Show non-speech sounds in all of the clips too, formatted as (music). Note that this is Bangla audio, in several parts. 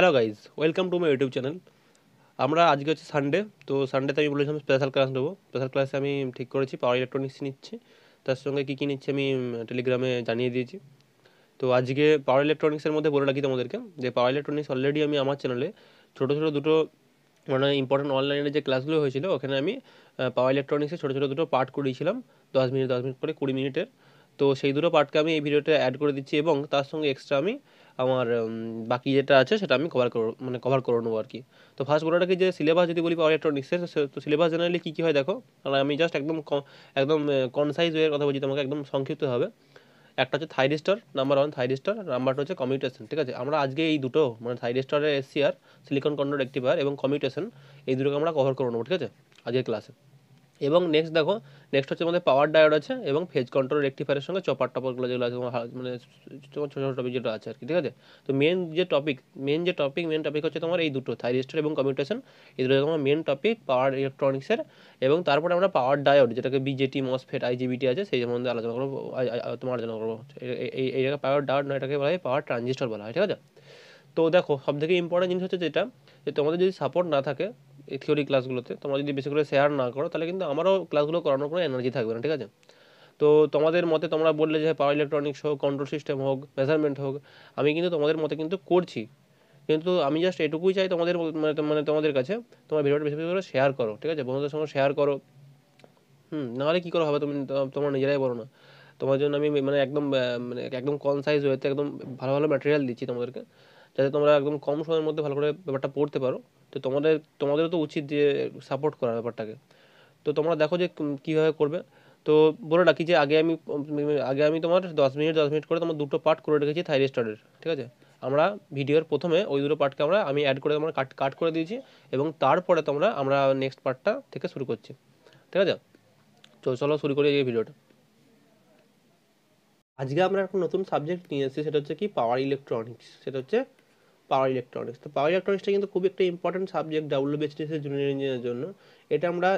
Hello guys welcome to my YouTube channel আমরা আজকে হচ্ছে সানডে তো সানডেতে আমি বলেছিলাম স্পেশাল ক্লাস নেবো স্পেশাল ক্লাসে আমি ঠিক করেছি পাওয়ার ইলেকট্রনিক্স নিচ্ছি তার সঙ্গে কী কী নিচ্ছি আমি টেলিগ্রামে জানিয়ে দিয়েছি তো আজকে পাওয়ার ইলেকট্রনিক্সের মধ্যে বলে রাখি তোমাদেরকে যে পাওয়ার ইলেকট্রনিক্স অলরেডি আমি আমার চ্যানেলে ছোটো ছোটো দুটো মানে ইম্পর্টেন্ট অনলাইনে যে ক্লাসগুলো হয়েছিল ওখানে আমি পাওয়ার ইলেকট্রনিক্সে ছোটো ছোটো দুটো পার্ট করিয়েছিলাম দশ মিনিট দশ মিনিট করে কুড়ি মিনিটের তো সেই দুটো পার্টকে আমি এই ভিডিওতে অ্যাড করে দিচ্ছি এবং তার সঙ্গে এক্সট্রা আমি আমার বাকি যেটা আছে সেটা আমি কভার করে মানে কভার করে নেবো আর কি তো ফার্স্ট গোটাটা যে সিলেবাস যদি বলি পাওয়ার ইলেকট্রনিক্সের তো সিলেবাস জেনারেলি কী কী হয় দেখো আর আমি জাস্ট একদম একদম কনসাইজ ওয়ের কথা বলছি তোমাকে একদম সংক্ষিপ্ত হবে একটা হচ্ছে থাইরিস্টার নাম্বার ওয়ান থাইরিস্টার নাম্বারটা হচ্ছে কমিউটেশন ঠিক আছে আমরা আজকে এই দুটো মানে থাইরিস্টারের এসসিআর সিলিকন কন্ডোর অ্যাক্টিভার এবং কমিউটেশন এই দুটোকে আমরা কভার করে নেবো ঠিক আছে আজকের ক্লাসে এবং নেক্সট দেখো নেক্সট হচ্ছে আমাদের পাওয়ার ডায়োড আছে এবং ফেজ কন্ট্রোল রেক্টিফায়ারের সঙ্গে চপার টপারগুলো যেগুলো আছে মানে তোমার ছোটো ছোটো টপিক যেটা আছে আর কি ঠিক আছে তো মেন যে টপিক মেন যে টপিক মেন টপিক হচ্ছে তোমার এই দুটো থাইরিস্টার এবং কমিউটেশন এই দুটো তোমার মেন টপিক পাওয়ার ইলেকট্রনিক্সের এবং তারপরে আমরা পাওয়ার ডায়োড যেটাকে বিজেটি মসফেট আইজিবিটি আছে সেই সম্বন্ধে আলোচনা করবো তোমার আলোচনা করবো এই এইটাকে পাওয়ার ডায়োড না এটাকে বলা হয় পাওয়ার ট্রানজিস্টার বলা হয় ঠিক আছে তো দেখো সব থেকে ইম্পর্টেন্ট জিনিস হচ্ছে যেটা যে তোমাদের যদি সাপোর্ট না থাকে এই থিওরি ক্লাসগুলোতে তোমরা যদি বেশি করে শেয়ার না করো তাহলে কিন্তু আমারও ক্লাসগুলো করানোর কোনো এনার্জি থাকবে না ঠিক আছে তো তোমাদের মতে তোমরা বললে যে পাওয়ার হ্যাঁ, ইলেকট্রনিক্স হোক কন্ট্রোল সিস্টেম হোক মেজারমেন্ট হোক আমি কিন্তু তোমাদের মতে কিন্তু করছি কিন্তু আমি জাস্ট এটুকুই চাই তোমাদের মানে মানে তোমাদের কাছে তোমার ভিডিওটা বেশি বেশি করে শেয়ার করো ঠিক আছে বন্ধুদের সঙ্গে শেয়ার করো হুম নাহলে কী করে হবে তুমি তোমরা নিজেরাই বলো না তোমার জন্য আমি মানে একদম মানে একদম কনসাইজ হয়েতে একদম ভালো ভালো ম্যাটেরিয়াল দিচ্ছি তোমাদেরকে যাতে তোমরা একদম কম সময়ের মধ্যে ভালো করে ব্যাপারটা পড়তে পারো তো তোমাদের তোমাদেরও তো উচিত যে সাপোর্ট করার ব্যাপারটাকে তো তোমরা দেখো যে কীভাবে করবে তো বলে রাখি যে আগে আমি আগে আমি তোমার দশ মিনিট দশ মিনিট করে তোমার দুটো পার্ট করে রেখেছি থাইরিস্টারের ঠিক আছে আমরা ভিডিওর প্রথমে ওই দুটো পার্টকে আমরা আমি অ্যাড করে তোমার কাট কাট করে দিয়েছি এবং তারপরে তোমরা আমরা নেক্সট পার্টটা থেকে শুরু করছি ঠিক আছে তো চলো শুরু করি এই ভিডিওটা আজকে আমরা একটা নতুন সাবজেক্ট নিয়ে এসেছি সেটা হচ্ছে কি পাওয়ার ইলেকট্রনিক্স সেটা হচ্ছে পাওয়ার ইলেকট্রনিক্স তো পাওয়ার ইলেকট্রনিক্সটা কিন্তু খুব একটা ইম্পর্টেন্ট সাবজেক্ট ডাব্লিউবিএসটিএসের জুনিয়র ইঞ্জিনিয়ারের জন্য এটা আমরা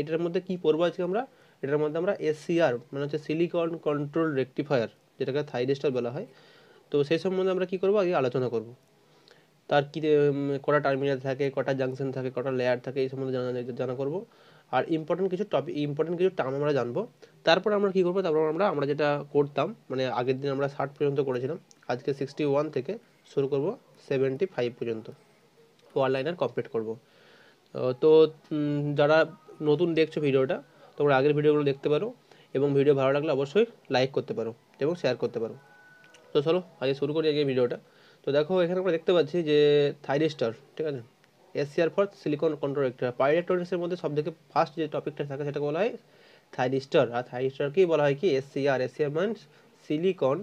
এটার মধ্যে কী পড়বো আজকে আমরা এটার মধ্যে আমরা এসসিআর মানে হচ্ছে সিলিকন কন্ট্রোল রেকটিফায়ার যেটাকে থাইরেস্টার বলা হয় তো সেই সম্বন্ধে আমরা কী করবো আগে আলোচনা করব তার কী কটা টার্মিনাল থাকে কটা জাংশন থাকে কটা লেয়ার থাকে এই সম্বন্ধে জানা জানা করবো আর ইম্পর্টেন্ট কিছু টপিক ইম্পর্টেন্ট কিছু টার্ম আমরা জানবো তারপর আমরা কী করবো তারপর আমরা আমরা যেটা করতাম মানে আগের দিন আমরা ষাট পর্যন্ত করেছিলাম আজকে সিক্সটি ওয়ান থেকে শুরু করবো সেভেন্টি ফাইভ পর্যন্ত ওয়ান লাইনার কমপ্লিট করব তো যারা নতুন দেখছো ভিডিওটা তোমরা আগের ভিডিওগুলো দেখতে পারো এবং ভিডিও ভালো লাগলে অবশ্যই লাইক করতে পারো এবং শেয়ার করতে পারো তো চলো আগে শুরু করি আগে ভিডিওটা তো দেখো এখানে আমরা দেখতে পাচ্ছি যে থাইরিস্টার ঠিক আছে SCR for silicon control rectifier ইলেকট্রনিক্সের মধ্যে সবথেকে ফার্স্ট যে টপিকটা থাকে সেটা বলা হয় থাইরিস্টার আর থাইরিস্টারকেই বলা হয় কি এসসিআর এসিআর মানে silicon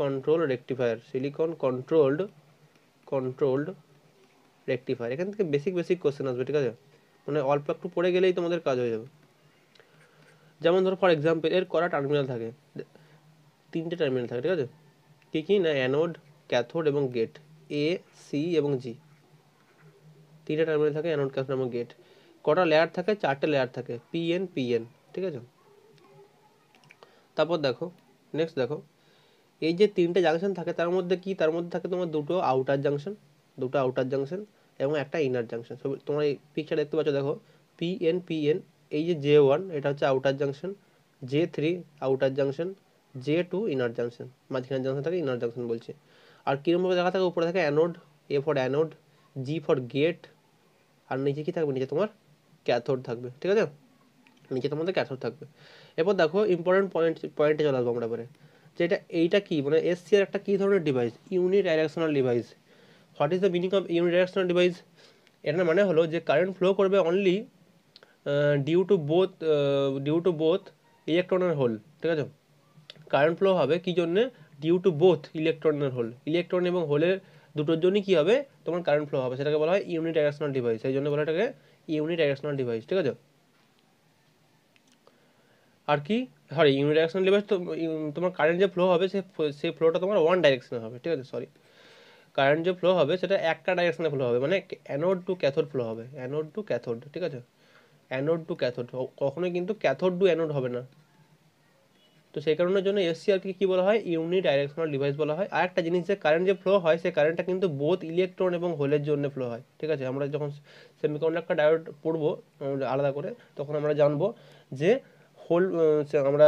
control rectifier silicon controlled controlled rectifier এখান থেকে বেসিক বেসিক কোশ্চেন আসবে ঠিক আছে মানে অল্প একটু পড়ে গেলেই তোমাদের কাজ হয়ে যাবে যেমন ধরো ফর এক্সাম্পল এর করা টার্মিনাল থাকে তিনটে টার্মিনাল থাকে ঠিক আছে কী কী না অ্যানোড ক্যাথোড এবং গেট এ সি এবং জি তিনটে টার্মিনাল থাকে অ্যানোড ক্যাথোড এবং গেট কটা লেয়ার থাকে চারটে লেয়ার থাকে পিএন পিএন ঠিক আছে তারপর দেখো নেক্সট দেখো এই যে তিনটে জাংশন থাকে তার মধ্যে কি তার মধ্যে থাকে তোমার দুটো আউটার জাংশন দুটো আউটার জাংশন এবং একটা ইনার জাংশন তোমার এই পিকচার দেখতে পাচ্ছ দেখো পি এন পি এন এই যে জে ওয়ান এটা হচ্ছে outer junction J three outer junction J two inner junction মাঝখানের জাংশন থাকে ইনার জাংশন বলছে আর কীরকমভাবে দেখা থাকে উপরে থাকে anode A for anode G for gate আর নিচে কী থাকবে নিচে তোমার ক্যাথোড থাকবে ঠিক আছে নিচে তোমাদের ক্যাথোড থাকবে এরপর দেখো ইম্পর্টেন্ট পয়েন্ট পয়েন্টে চলে আসবো আমরা এবারে যে এটা এইটা কী মানে এসসিআর একটা কী ধরনের device directional device what is the meaning of directional device এটার মানে হলো যে কারেন্ট ফ্লো করবে only due to both due to both ইলেকট্রনের হোল ঠিক আছে কারেন্ট ফ্লো হবে কী জন্যে ডিউ টু বোথ ইলেকট্রনের হোল ইলেকট্রন এবং হোলের দুটোর জন্যই কী হবে তোমার কারেন্ট ফ্লো হবে সেটাকে বলা হয় ডাইরেকশনাল ডিভাইস সেই জন্য বলা এটাকে ডাইরেকশনাল ডিভাইস ঠিক আছে আর কি সরি ইউনিট ইউনিডাইরেকশনাল ডিভাইস তো তোমার কারেন্ট যে ফ্লো হবে সে সেই ফ্লোটা তোমার ওয়ান ডাইরেকশনে হবে ঠিক আছে সরি কারেন্ট যে ফ্লো হবে সেটা একটা ডাইরেকশনে ফ্লো হবে মানে অ্যানোড টু ক্যাথোড ফ্লো হবে অ্যানোড টু ক্যাথোড ঠিক আছে অ্যানোড টু ক্যাথোড কখনোই কিন্তু ক্যাথোড টু অ্যানোড হবে না তো সেই কারণের জন্য এসসিআরকে কি বলা হয় ইউনি ডাইরেকশনাল ডিভাইস বলা হয় আর একটা জিনিস যে কারেন্ট যে ফ্লো হয় সেই কারেন্টটা কিন্তু বোথ ইলেকট্রন এবং হোলের জন্য ফ্লো হয় ঠিক আছে আমরা যখন একটা ডায়োড পড়বো আলাদা করে তখন আমরা জানবো যে হোল আমরা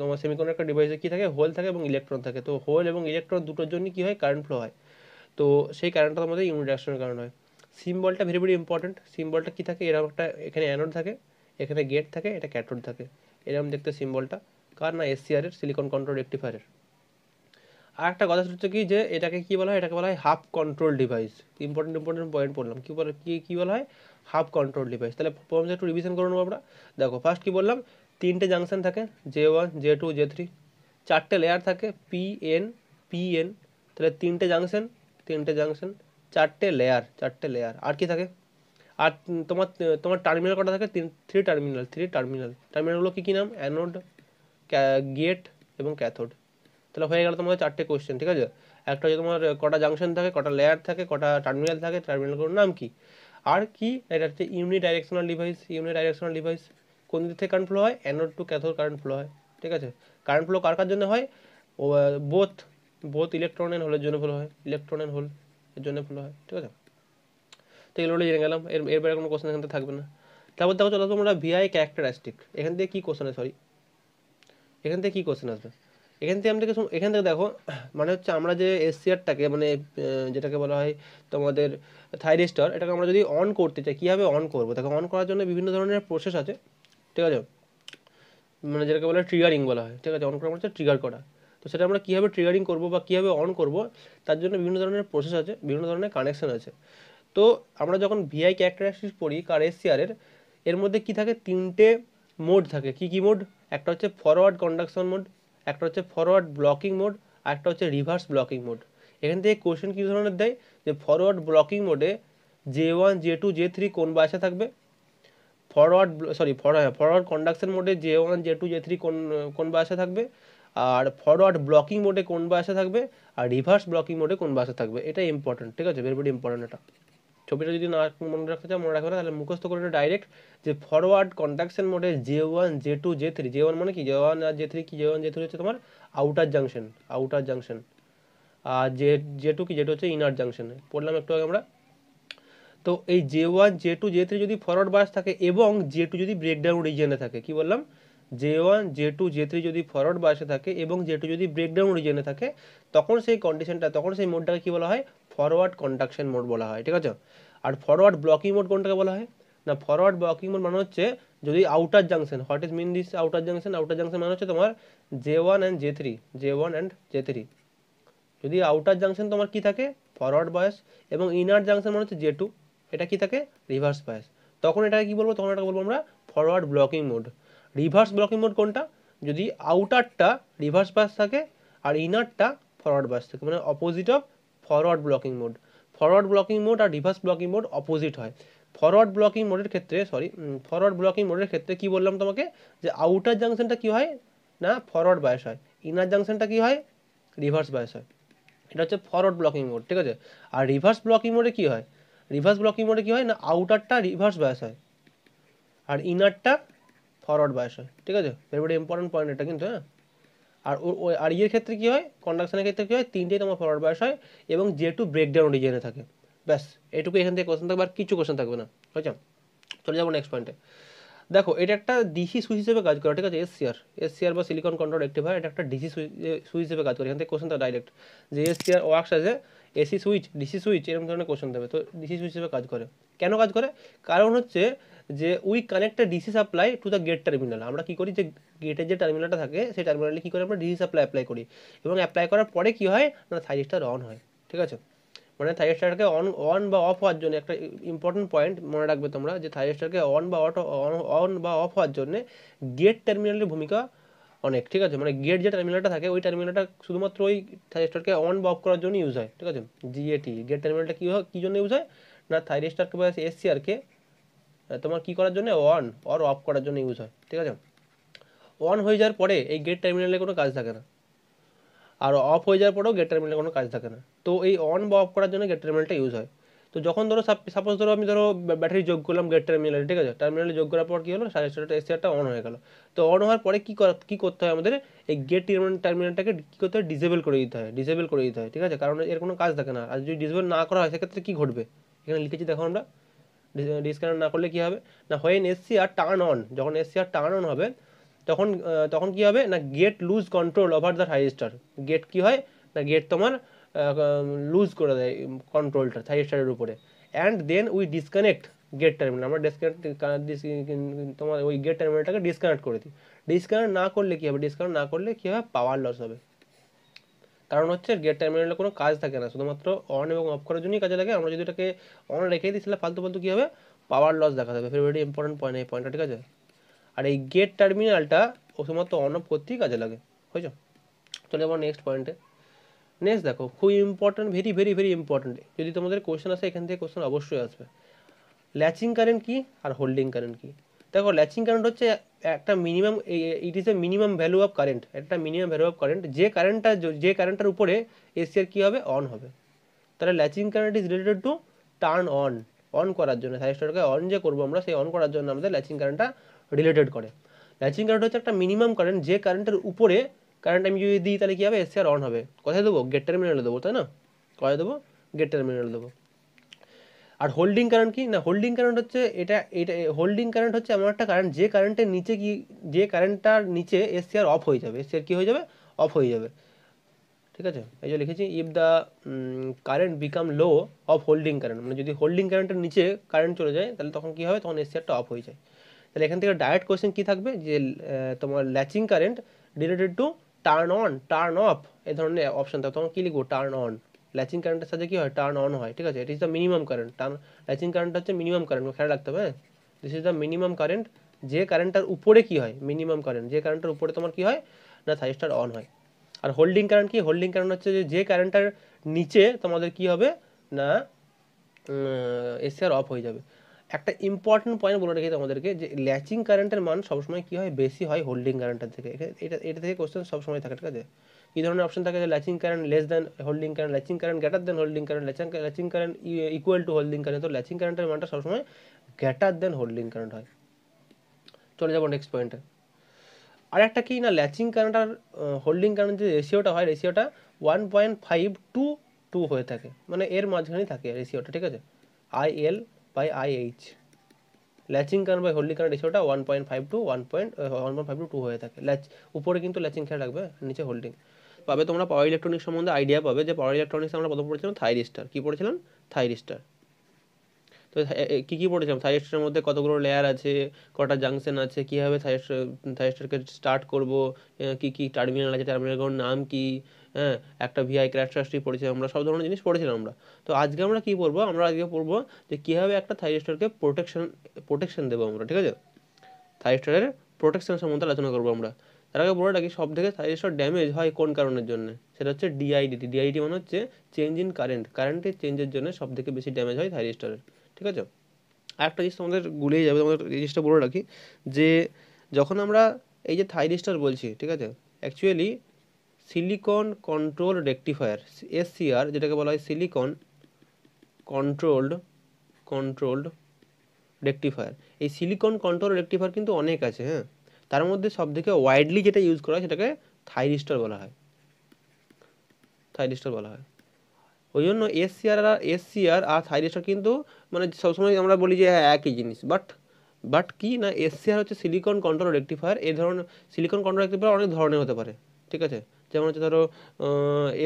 তোমার সেমিকন্ডাক্টর ডিভাইসে কী থাকে হোল থাকে এবং ইলেকট্রন থাকে তো হোল এবং ইলেকট্রন দুটোর জন্য কী হয় কারেন্ট ফ্লো হয় তো সেই কারেন্টটা আমাদের ইউনিট অ্যাকশনের কারণ হয় সিম্বলটা ভেরি ভেরি ইম্পর্টেন্ট সিম্বলটা কী থাকে এরকম একটা এখানে অ্যানোড থাকে এখানে গেট থাকে এটা ক্যাথোড থাকে এরকম দেখতে সিম্বলটা কার না এসসিআরের সিলিকন কন্ট্রোল রেক্টিফায়ারের আর একটা কথা হচ্ছে কি যে এটাকে কী বলা হয় এটাকে বলা হয় half control device important important point পড়লাম কী বলে কী কী বলা হয় হাফ কন্ট্রোল ডিভাইস তাহলে প্রথমে একটু রিভিশন করে নেবো আমরা দেখো ফার্স্ট কী বললাম তিনটে জাংশন থাকে J one J two J three চারটে লেয়ার থাকে পি এন পি এন তাহলে তিনটে জাংশন তিনটে জাংশন চারটে লেয়ার চারটে লেয়ার আর কি থাকে আর তোমার তোমার টার্মিনাল কটা থাকে তিন থ্রি টার্মিনাল থ্রি টার্মিনাল টার্মিনালগুলো কী কী নাম অ্যানোড গেট এবং ক্যাথোড তাহলে হয়ে গেল তোমাদের চারটে কোয়েশ্চেন ঠিক আছে একটা হচ্ছে তোমার কটা জাংশন থাকে কটা লেয়ার থাকে কটা টার্মিনাল থাকে টার্মিনালগুলোর নাম কি আর কি এটা হচ্ছে unidirectional device unidirectional device কোন দিক থেকে কারেন্ট ফ্লো হয় anode to cathode current flow হয় ঠিক আছে কারেন্ট ফ্লো কার কার জন্য হয় বোথ বোথ ইলেকট্রন অ্যান্ড হোলের জন্য ফ্লো হয় ইলেকট্রন অ্যান্ড হোল এর জন্য ফ্লো হয় ঠিক আছে তো এগুলো জেনে গেলাম এর এর বাইরে কোনো কোশ্চেন এখান থেকে থাকবে না তারপর দেখো চলো তোমরা ভিআই ক্যারেক্টারিস্টিক এখান থেকে কী কোশ্চেন সরি এখান থেকে কী কোশ্চেন আসবে এখান থেকে আমাদেরকে এখান থেকে দেখো মানে হচ্ছে আমরা যে এসসিআরটাকে মানে যেটাকে বলা হয় তোমাদের থাইরিস্টার এটাকে আমরা যদি অন করতে চাই কীভাবে অন করবো দেখো অন করার জন্য বিভিন্ন ধরনের প্রসেস আছে ঠিক আছে মানে যেটাকে বলে ট্রিগারিং বলা হয় ঠিক আছে অন করা মানে হচ্ছে ট্রিগার করা তো সেটা আমরা কীভাবে ট্রিগারিং করব বা কীভাবে অন করব তার জন্য বিভিন্ন ধরনের প্রসেস আছে বিভিন্ন ধরনের কানেকশান আছে তো আমরা যখন ভিআই ক্যারেক্টারিস্টিক পড়ি কার এসসিআরের এর মধ্যে কি থাকে তিনটে মোড থাকে কি কি মোড একটা হচ্ছে ফরওয়ার্ড কন্ডাকশন মোড একটা হচ্ছে ফরওয়ার্ড ব্লকিং মোড আর একটা হচ্ছে রিভার্স ব্লকিং মোড এখান থেকে কোশ্চেন কী ধরনের দেয় যে ফরওয়ার্ড ব্লকিং মোডে J one J two J three কোন বাসে থাকবে ফরওয়ার্ড সরি ফরওয়ার্ড কন্ডাকশন মোডে J one J two J three কোন কোন বাসে থাকবে আর ফরওয়ার্ড ব্লকিং মোডে কোন বাসে থাকবে আর রিভার্স ব্লকিং মোডে কোন বাসে থাকবে এটা ইম্পর্টেন্ট ঠিক আছে ভেরি ভেরি ইম্পর্টেন্ট এটা ছবিটা যদি না মনে রাখতে চাই মনে রাখবে না তাহলে মুখস্থ করে ডাইরেক্ট যে ফরওয়ার্ড কন্ট্রাকশন মোডে J one J two J three J one মানে কি জে ওয়ান আর জে থ্রি কি জে ওয়ান জে থ্রি হচ্ছে তোমার আউটার জাংশন আউটার জাংশন আর জে জে টু কি জে টু হচ্ছে ইনার জাংশন পড়লাম একটু আগে আমরা তো এই J one J two J three যদি ফরওয়ার্ড বাস থাকে এবং জে টু যদি ব্রেকডাউন রিজনে থাকে কি বললাম J one J two J three যদি ফরওয়ার্ড বাসে থাকে এবং জে টু যদি ব্রেকডাউন রিজনে থাকে তখন সেই কন্ডিশনটা তখন সেই মোডটাকে কী বলা হয় ফরওয়ার্ড কন্ডাকশন মোড বলা হয় ঠিক আছে আর ফরওয়ার্ড ব্লকিং মোড কোনটাকে বলা হয় না ফরওয়ার্ড ব্লকিং মোড মানে হচ্ছে যদি outer junction what is mean this outer junction outer junction মানে হচ্ছে তোমার J one and J three J one and J three যদি আউটার জাংশন তোমার কি থাকে ফরওয়ার্ড বয়স এবং ইনার জাংশন মানে হচ্ছে জে টু এটা কি থাকে রিভার্স বায়াস তখন এটাকে কি বলবো তখন এটাকে বলবো আমরা forward blocking mode reverse blocking mode কোনটা যদি আউটারটা রিভার্স বাস থাকে আর ইনারটা ফরওয়ার্ড বাস থাকে মানে opposite of forward blocking mode forward blocking mode আর রিভার্স ব্লকিং মোড অপোজিট হয় ফরওয়ার্ড ব্লকিং মোডের ক্ষেত্রে সরি ফরওয়ার্ড ব্লকিং মোডের ক্ষেত্রে কি বললাম তোমাকে যে আউটার জাংশনটা কি হয় না ফরওয়ার্ড বায়াস হয় ইনার জাংশনটা কি হয় রিভার্স বায়াস হয় এটা হচ্ছে ফরওয়ার্ড ব্লকিং মোড ঠিক আছে আর রিভার্স ব্লকিং মোডে কি হয় রিভার্স ব্লকিং মোডে কী হয় না আউটারটা রিভার্স বয়স হয় আর ইনারটা ফরওয়ার্ড বয়স হয় ঠিক আছে ভেরি ইম্পর্টেন্ট পয়েন্ট এটা কিন্তু হ্যাঁ আর ও আর ইয়ের ক্ষেত্রে কী হয় কন্ডাকশনের ক্ষেত্রে কী হয় তিনটেই তোমার ফরওয়ার্ড বয়স হয় এবং যেহেতু ব্রেকডাউন ডিজাইনে থাকে ব্যাস এটুকু এখান থেকে কোশ্চেন থাকবে আর কিছু কোশ্চেন থাকবে না আচ্ছা চলে যাবো নেক্সট পয়েন্টে দেখো এটা একটা ডিসি সুইচ হিসেবে কাজ করে ঠিক আছে এসসিআর এসসিআর বা সিলিকন কন্ট্রোল অ্যাক্টিভার এটা একটা ডিসি সুইচ হিসেবে কাজ করে এখান থেকে কোশ্চেনটা ডাইরেক্ট যে এসসিআর ওয়ার্কস আছে এসি সুইচ ডিসি সুইচ এরকম ধরনের কোশ্চেন দেবে তো ডিসি সুইচ হিসেবে কাজ করে কেন কাজ করে কারণ হচ্ছে যে we connect DC supply to the gate terminal আমরা কী করি যে গেটের যে টার্মিনালটা থাকে সেই টার্মিনালে কী করে আমরা ডিসি সাপ্লাই অ্যাপ্লাই করি এবং অ্যাপ্লাই করার পরে কী হয় না থাইরিস্টার অন হয় ঠিক আছে মানে থাইরিস্টারকে অন অন বা অফ হওয়ার জন্য একটা ইম্পর্টেন্ট পয়েন্ট মনে রাখবে তোমরা যে থাইরিস্টারকে অন বা অট অন বা অফ হওয়ার জন্য গেট টার্মিনালের ভূমিকা অনেক ঠিক আছে মানে গেট যে টার্মিনালটা থাকে ওই টার্মিনালটা শুধুমাত্র ওই থাইরিস্টরকে অন বা অফ করার জন্য ইউজ হয় ঠিক আছে জিএটি গেট টার্মিনালটা কী হয় কী জন্য ইউজ হয় না থাইরিস্টরকে বা এসসিআরকে তোমার কী করার জন্য অন অর অফ করার জন্য ইউজ হয় ঠিক আছে অন হয়ে যাওয়ার পরে এই গেট টার্মিনালে কোনো কাজ থাকে না আর অফ হয়ে যাওয়ার পরেও গেট টার্মিনালে কোনো কাজ থাকে না তো এই অন বা অফ করার জন্য গেট টার্মিনালটা ইউজ হয় তো যখন ধরো সাপোজ ধরো আমি ধরো ব্যাটারি যোগ করলাম গেট টার্মিনালে ঠিক আছে টার্মিনালে যোগ করার পর কী হলো সাজেস্টারটা এসিআরটা অন হয়ে গেল তো অন হওয়ার পরে কী কী করতে হয় আমাদের এই গেট টার্মিনালটাকে কী করতে হয় ডিসেবল করে দিতে হয় ডিসেবল করে দিতে হয় ঠিক আছে কারণ এর কোনো কাজ থাকে না আর যদি ডিসেবল না করা হয় সেক্ষেত্রে কী ঘটবে এখানে লিখেছি দেখো আমরা ডিসকানেক্ট না করলে কী হবে না when SCR turn on যখন এসসি আর টার্ন অন হবে তখন তখন কী হবে না gate lose control over the হাইস্টার গেট কী হয় না গেট তোমার লুজ করে দেয় কন্ট্রোলটা থাই স্টারের উপরে and then we disconnect gate terminal আমরা ডিসকানেক্ট তোমার ওই গেট টার্মিনালটাকে ডিসকানেক্ট করে দিই ডিসকানেক্ট না করলে কী হবে ডিসকানেক্ট না করলে কী হবে পাওয়ার লস হবে কারণ হচ্ছে গেট টার্মিনালে কোনো কাজ থাকে না শুধুমাত্র অন এবং অফ করার জন্যই কাজে লাগে আমরা যদি এটাকে অন রেখে দিই তাহলে ফালতু ফালতু কী হবে পাওয়ার লস দেখা যাবে ভেরি ইম্পর্টেন্ট পয়েন্ট এই পয়েন্টটা ঠিক আছে আর এই গেট টার্মিনালটা শুধুমাত্র অন অফ করতেই কাজে লাগে বুঝছো চলে যাবো নেক্সট পয়েন্টে নেক্সট দেখো খুব important very very very important যদি তোমাদের কোশ্চেন আসে এখান থেকে কোশ্চেন অবশ্যই আসবে ল্যাচিং কারেন্ট কি আর হোল্ডিং কারেন্ট কি দেখো ল্যাচিং কারেন্ট হচ্ছে একটা minimum it is a minimum value of current একটা মিনিমাম ভ্যালু অফ কারেন্ট যে কারেন্টটা যে কারেন্টটার উপরে আর কী হবে অন হবে তাহলে latching current is related to turn on on করার জন্য থাইস্টরকে অন যে করবো আমরা সেই অন করার জন্য আমাদের ল্যাচিং কারেন্টটা রিলেটেড করে ল্যাচিং কারেন্ট হচ্ছে একটা মিনিমাম কারেন্ট যে কারেন্টের উপরে কারেন্ট আমি যদি দিই তাহলে কী হবে আর অন হবে কোথায় দেবো গেট টার্মিনালে দেবো তাই না কোথায় দেবো গেট টার্মিনালে দেবো আর হোল্ডিং কারেন্ট কি না হোল্ডিং কারেন্ট হচ্ছে এটা এটা হোল্ডিং কারেন্ট হচ্ছে এমন একটা কারেন্ট যে কারেন্টের নিচে কি যে কারেন্টটার নিচে আর অফ হয়ে যাবে আর কী হয়ে যাবে অফ হয়ে যাবে ঠিক আছে এই যে লিখেছি if the current become low of holding current মানে যদি হোল্ডিং কারেন্টের নিচে কারেন্ট চলে যায় তাহলে তখন কী হবে তখন এসসিআরটা অফ হয়ে যায় তাহলে এখান থেকে ডাইরেক্ট কোয়েশ্চেন কী থাকবে যে তোমার latching current related to turn on turn off এই ধরনের অপশন থাকে তখন কী লিখবো টার্ন অন ল্যাচিং কারেন্টের সাথে কী হয় টার্ন অন হয় ঠিক আছে it is the minimum current turn latching current হচ্ছে মিনিমাম কারেন্ট খেয়াল রাখতে হবে হ্যাঁ this is the minimum current যে কারেন্টটার উপরে কি হয় মিনিমাম কারেন্ট যে কারেন্টটার উপরে তোমার কি হয় না থাইস্টার অন হয় আর হোল্ডিং কারেন্ট কি হোল্ডিং কারেন্ট হচ্ছে যে যে কারেন্টটার নিচে তোমাদের কি হবে না এসিআর অফ হয়ে যাবে একটা ইম্পর্টেন্ট পয়েন্ট বলে রেখে তোমাদেরকে যে ল্যাচিং কারেন্টের মান সবসময় কী হয় বেশি হয় হোল্ডিং কারেন্টের থেকে এটা এটা থেকে কোশ্চেন সবসময় থাকে ঠিক আছে কী ধরনের অপশন থাকে যে latching current less than holding current latching current greater than holding current latching latching current equal to holding current তো ল্যাচিং কারেন্টের মানটা সবসময় গ্যাটার দেন হোল্ডিং কারেন্ট হয় চলে যাবো নেক্সট পয়েন্টে আর একটা কি না ল্যাচিং কারেন্ট আর হোল্ডিং কারেন্ট যে রেশিওটা হয় রেশিওটা one point five to two হয়ে থাকে মানে এর মাঝখানেই থাকে রেশিওটা ঠিক আছে I L by IH latching কারণ বাই হোল্ডিং কারেন্ট রেশিওটা one point five to one point one point five to two হয়ে থাকে ল্যাচ উপরে কিন্তু ল্যাচিং খেয়াল রাখবে নিচে হোল্ডিং পাবে তোমরা পাওয়ার ইলেকট্রনিক্স সম্বন্ধে আইডিয়া পাবে যে পাওয়ার ইলেকট্রনিক্স আমরা প্রথম পড়েছিলাম থাইরিস্টার কী পড়েছিলাম থাইরিস্টার তো কী কী পড়েছিলাম থাইস্টারের মধ্যে কতগুলো লেয়ার আছে কটা জাংশন আছে কীভাবে থাইরেস্টার থাইরেস্টারকে স্টার্ট করব কী কী টার্মিনাল আছে টার্মিনালগুলোর নাম কী হ্যাঁ একটা ভিআই ক্র্যাশ ট্রাস্টই পড়েছিলাম আমরা সব ধরনের জিনিস পড়েছিলাম আমরা তো আজকে আমরা কী পড়বো আমরা আজকে পড়বো যে কীভাবে একটা থাইস্টারকে প্রোটেকশন প্রোটেকশন দেবো আমরা ঠিক আছে থাইরেস্টারের প্রোটেকশন সম্বন্ধে আলোচনা করবো আমরা তার আগে বলে রাখি সব থেকে থাইরেস্টার ড্যামেজ হয় কোন কারণের জন্য সেটা হচ্ছে ডিআইডিটি ডিআইডি মানে হচ্ছে চেঞ্জ ইন কারেন্ট কারেন্টের চেঞ্জের জন্য সব থেকে বেশি ড্যামেজ হয় থাইরেস্টারের ঠিক আছে আর একটা জিনিস তোমাদের গুলিয়ে যাবে তোমাদের এই জিনিসটা বলে রাখি যে যখন আমরা এই যে থাইরিস্টার বলছি ঠিক আছে actually silicon control rectifier SCR যেটাকে বলা হয় সিলিকন কন্ট্রোলড কন্ট্রোলড রেকটিফায়ার এই সিলিকন কন্ট্রোল রেকটিফায়ার কিন্তু অনেক আছে হ্যাঁ তার মধ্যে সব থেকে ওয়াইডলি যেটা ইউজ করা হয় সেটাকে থাইরিস্টার বলা হয় থাইরিস্টার বলা হয় ওই জন্য এসসিআর আর এসসিআর আর থাইরেস্টার কিন্তু মানে সবসময় আমরা বলি যে হ্যাঁ একই জিনিস বাট বাট কি না এসসিআর হচ্ছে সিলিকন কন্ট্রোল রেক্টিফায়ার এই ধরনের সিলিকন কন্ট্রোল রেক্টিফায়ার অনেক ধরনের হতে পারে ঠিক আছে যেমন হচ্ছে ধরো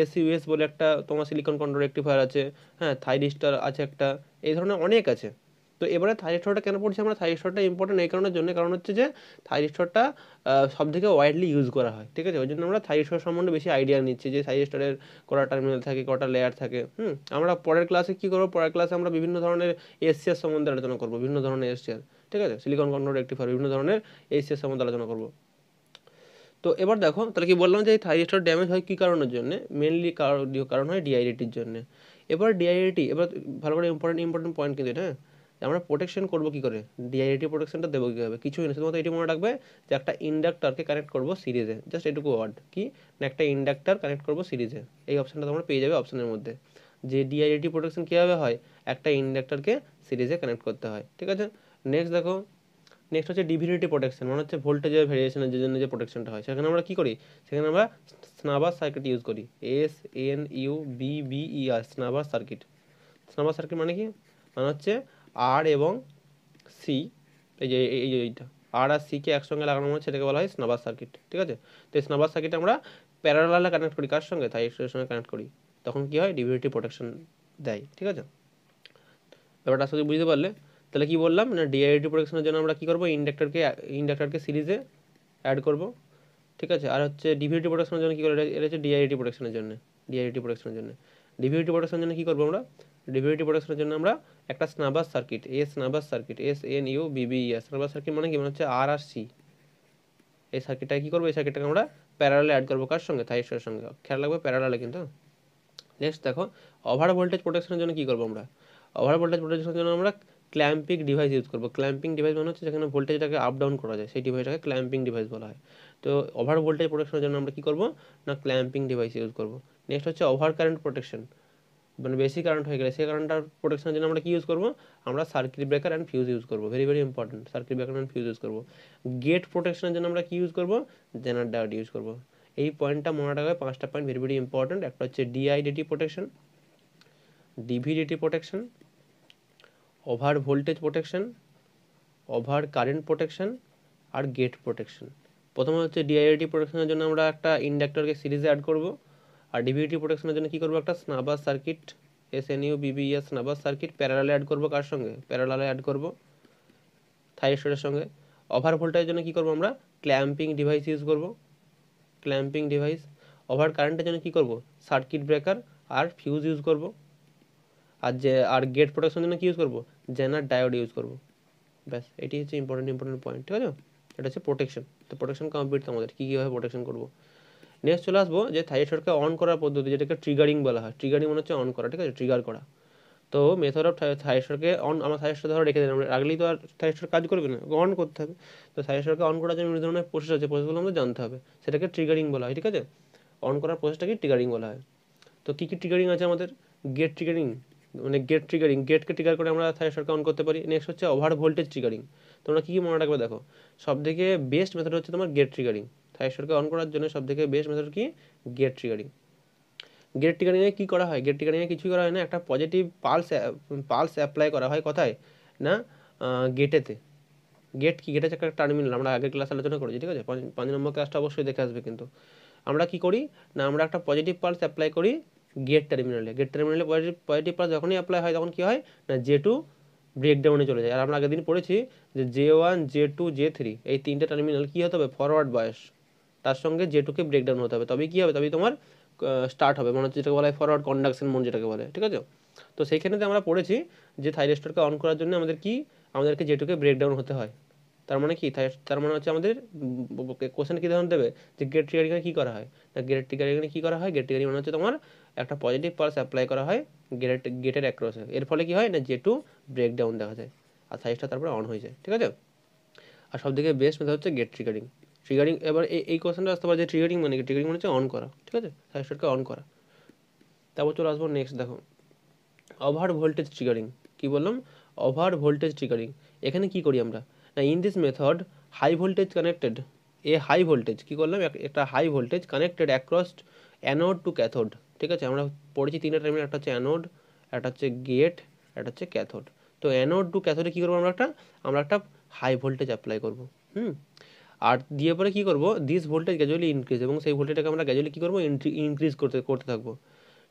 এসইউএস বলে একটা তোমার সিলিকন কন্ট্রোল রেক্টিফায়ার আছে হ্যাঁ থাইরিস্টার আছে একটা এই ধরনের অনেক আছে তো এবারে থাইরিস্টরটা কেন পড়ছে আমরা থাইরিস্টরটা ইম্পর্টেন্ট এই কারণের জন্য কারণ হচ্ছে যে থাইরিস্টরটা সব থেকে ওয়াইডলি ইউজ করা হয় ঠিক আছে ওই জন্য আমরা থাইরিস্টর সম্বন্ধে বেশি আইডিয়া নিচ্ছি যে থাইরিস্টরের কটা টার্মিনাল থাকে কটা লেয়ার থাকে হুম আমরা পরের ক্লাসে কী করবো পরের ক্লাসে আমরা বিভিন্ন ধরনের এসসিআর সম্বন্ধে আলোচনা করবো বিভিন্ন ধরনের এসসিআর ঠিক আছে সিলিকন কন্ট্রোল রেক্টিফায়ার বিভিন্ন ধরনের এসসিআর সম্বন্ধে আলোচনা করবো তো এবার দেখো তাহলে কি বললাম যে এই থাইরিস্টর ড্যামেজ হয় কী কারণের জন্যে মেনলি কারণ হয় ডিআইডিটির জন্য এবার ডিআইডিটি এবার ভালো করে ইম্পর্টেন্ট ইম্পর্টেন্ট পয়েন্ট কিন্তু হ্যাঁ আমরা প্রোটেকশন করবো কী করে ডিআইটি প্রোটেকশনটা দেবো কীভাবে কিছুই না শুধুমাত্র এটি মনে রাখবে যে একটা ইন্ডাক্টারকে কানেক্ট করবো সিরিজে জাস্ট এটুকু ওয়ার্ড কি না একটা ইন্ডাক্টার কানেক্ট করবো সিরিজে এই অপশানটা তোমরা পেয়ে যাবে অপশানের মধ্যে যে ডিআইটি প্রোটেকশন কীভাবে হয় একটা ইন্ডাক্টারকে সিরিজে কানেক্ট করতে হয় ঠিক আছে নেক্সট দেখো নেক্সট হচ্ছে ডিভিডিটি প্রোটেকশন মানে হচ্ছে ভোল্টেজের ভেরিয়েশনের জন্য যে প্রোটেকশনটা হয় সেখানে আমরা কী করি সেখানে আমরা স্নাবার সার্কিট ইউজ করি S N U B B E R snubber circuit snubber circuit মানে কি মানে হচ্ছে আর এবং সি এই যে এই যে এইটা আর আর সিকে একসঙ্গে লাগানো মানে সেটাকে বলা হয় স্নাবার সার্কিট ঠিক আছে তো এই স্নাবার সার্কিট আমরা প্যারালালে কানেক্ট করি কার সঙ্গে তাই এক্সের সঙ্গে কানেক্ট করি তখন কি হয় ডিভিডিটি প্রোটেকশন দেয় ঠিক আছে ব্যাপারটা আসলে বুঝতে পারলে তাহলে কি বললাম না ডিআইডি প্রোটেকশনের জন্য আমরা কি করবো ইন্ডাক্টরকে ইন্ডাক্টরকে সিরিজে অ্যাড করব ঠিক আছে আর হচ্ছে ডিভিডি প্রোটেকশনের জন্য কী করে এটা হচ্ছে ডিআইডি প্রোটেকশনের জন্য ডিআইডি প্রোটেকশনের জন্য ডিভিউটি প্রোডাকশন জন্য কী করবো আমরা ডিভিউটি প্রোডাকশনের জন্য আমরা একটা snubbers circuit S snubbers circuit S N U BBS snubbers circuit মানে কি মানে হচ্ছে আর আর সি এই সার্কিটটা কী করবো এই সার্কিটটাকে আমরা প্যারালে অ্যাড করবো কার সঙ্গে থাইস্টরের সঙ্গে খেয়াল লাগবে প্যারালে কিন্তু নেক্সট হ্যাঁ? দেখো ওভার ভোল্টেজ প্রোটেকশনের জন্য কী করবো আমরা ওভার ভোল্টেজ প্রোটেকশনের জন্য আমরা ক্ল্যাম্পিং ডিভাইস ইউজ করবো ক্ল্যাম্পিং ডিভাইস মানে হচ্ছে যেখানে ভোল্টেজটাকে আপ ডাউন করা যায় সেই ডিভাইসটাকে ক্ল্যাম্পিং ডিভাইস বলা হয় তো ওভার ভোল্টেজ প্রোটেকশনের জন্য আমরা কী করবো না ক্ল্যাম্পিং ডিভাইস ইউজ করবো নেক্সট হচ্ছে ওভার কারেন্ট প্রোটেকশন মানে বেশি কারেন্ট হয়ে গেলে সেই কারেন্টটার প্রোটেকশনের জন্য আমরা কী ইউজ করবো আমরা circuit breaker and fuse use করবো very very important circuit breaker and fuse use করবো গেট প্রোটেকশনের জন্য আমরা কী ইউজ করবো জেনার ডায়োড ইউজ করবো এই পয়েন্টটা মনে হয় পাঁচটা পয়েন্ট ভেরি ভেরি ইম্পর্টেন্ট একটা হচ্ছে DIDT protection DVDT protection over voltage protection over current protection আর গেট প্রোটেকশন প্রথমে হচ্ছে ডিআইডিটি প্রোটেকশনের জন্য আমরা একটা ইন্ডাক্টরকে সিরিজে অ্যাড করবো আর ডিভিটি প্রোটেকশনের জন্য কি করবো একটা snubber circuit S N U BBS snubber circuit প্যারালালে অ্যাড করবো কার সঙ্গে প্যারালালে অ্যাড করবো থাইস্টরের সঙ্গে ওভার ভোল্টেজের জন্য কি করবো আমরা ক্ল্যাম্পিং ডিভাইস ইউজ করব ক্ল্যাম্পিং ডিভাইস ওভার কারেন্টের জন্য কি করব সার্কিট ব্রেকার আর ফিউজ ইউজ করব আর যে আর গেট প্রোটেকশনের জন্য কি ইউজ করব জেনার ডায়োড ইউজ করব ব্যাস এটি হচ্ছে ইম্পর্টেন্ট ইম্পর্টেন্ট পয়েন্ট ঠিক আছে এটা হচ্ছে প্রোটেকশন তো প্রোটেকশন কমপ্লিট আমাদের কী কীভাবে প্রোটেকশন করবো নেক্সট চলে আসবো যে থাইরয়েড অন করার পদ্ধতি যেটাকে ট্রিগারিং বলা হয় ট্রিগারিং মনে হচ্ছে অন করা ঠিক আছে ট্রিগার করা তো মেথড অফ থাইরয়েডকে অন আমার থাইরয়েড ধরো রেখে দিলাম রাখলেই তো আর থাইরয়েড কাজ করবে না অন করতে হবে তো থাইরয়েডকে অন করার জন্য বিভিন্ন ধরনের প্রসেস আছে প্রসেসগুলো আমাদের জানতে হবে সেটাকে ট্রিগারিং বলা হয় ঠিক আছে অন করার প্রসেসটাকে ট্রিগারিং বলা হয় তো কী কী ট্রিগারিং আছে আমাদের গেট ট্রিগারিং মানে গেট ট্রিগারিং গেটকে ট্রিগার করে আমরা থাইরয়েডকে অন করতে পারি নেক্সট হচ্ছে ওভার ভোল্টেজ ট্রিগারিং তোমরা কী কী মনে রাখবে দেখো সব থেকে বেস্ট মেথড হচ্ছে তোমার গেট ট্রিগারিং থাইসরকে অন করার জন্য সবথেকে বেস্ট মেথড কি গেট ট্রিগারিং গেট ট্রিগারিংয়ে কী করা হয় গেট ট্রিগারিংয়ে কিছুই করা হয় না একটা পজিটিভ পালস পালস অ্যাপ্লাই করা হয় কথায় না গেটেতে গেট কি গেটে একটা টার্মিনাল আমরা আগের ক্লাস আলোচনা করেছি ঠিক আছে পাঁচ নম্বর ক্লাসটা অবশ্যই দেখে আসবে কিন্তু আমরা কি করি না আমরা একটা পজিটিভ পালস অ্যাপ্লাই করি গেট টার্মিনালে গেট টার্মিনালে পজিটিভ পজিটিভ পালস যখনই অ্যাপ্লাই হয় তখন কী হয় না জে টু ব্রেকডাউনে চলে যায় আর আমরা আগের দিন পড়েছি যে J one J two J three এই তিনটে টার্মিনাল কী হতে হবে ফরওয়ার্ড বয়স তার সঙ্গে যেটুকু ব্রেকডাউন হতে হবে তবে কী হবে তবেই তোমার স্টার্ট হবে মানে হচ্ছে যেটাকে বলা হয় ফরওয়ার্ড কন্ডাকশন মন যেটাকে বলে ঠিক আছে তো সেইখানেতে আমরা পড়েছি যে থাইরেস্টরকে অন করার জন্য আমাদের কি আমাদেরকে যেটুকু ব্রেকডাউন হতে হয় তার মানে কি তার মানে হচ্ছে আমাদের কোশ্চেন কী ধরনের দেবে যে গেট এখানে কী করা হয় না গেট এখানে কী করা হয় গেট ট্রিগারিং মানে হচ্ছে তোমার একটা পজিটিভ পালস অ্যাপ্লাই করা হয় গেট গেটের অ্যাক্রসে এর ফলে কি হয় না টু ব্রেকডাউন দেখা যায় আর সাইজটা তারপরে অন হয়ে যায় ঠিক আছে আর সবথেকে বেস্ট মেথড হচ্ছে গেট ট্রিগারিং ট্রিগারিং এবারে এই কোশ্চেনটা আসলে যে ট্রিগারিং মানে ট্রিগারিং মানে যে অন করা ঠিক আছে সুইচটা অন করা তারপর চল আসবো নেক্সট দেখো ওভার ভোল্টেজ ট্রিগারিং কি বললাম ওভার ভোল্টেজ ট্রিগারিং এখানে কি করি আমরা না in this method high voltage connected এ হাই ভোল্টেজ কি করলাম এটা high voltage connected across anode to cathode ঠিক আছে আমরা পড়েছি তিনটা টার্মিনাল এটা আছে অ্যানোড এটা আছে গেট এটা আছে ক্যাথোড তো অ্যানোড টু ক্যাথোড কি করব আমরা একটা আমরা একটা হাই ভোল্টেজ अप्लाई করব হুম আর দিয়ে পরে কী করবো দিস ভোল্টেজ গ্যাজুয়ালি ইনক্রিজ এবং সেই ভোল্টেজটাকে আমরা গ্যাজুয়ালি কী করবো ইনক্রিজ করতে করতে থাকবো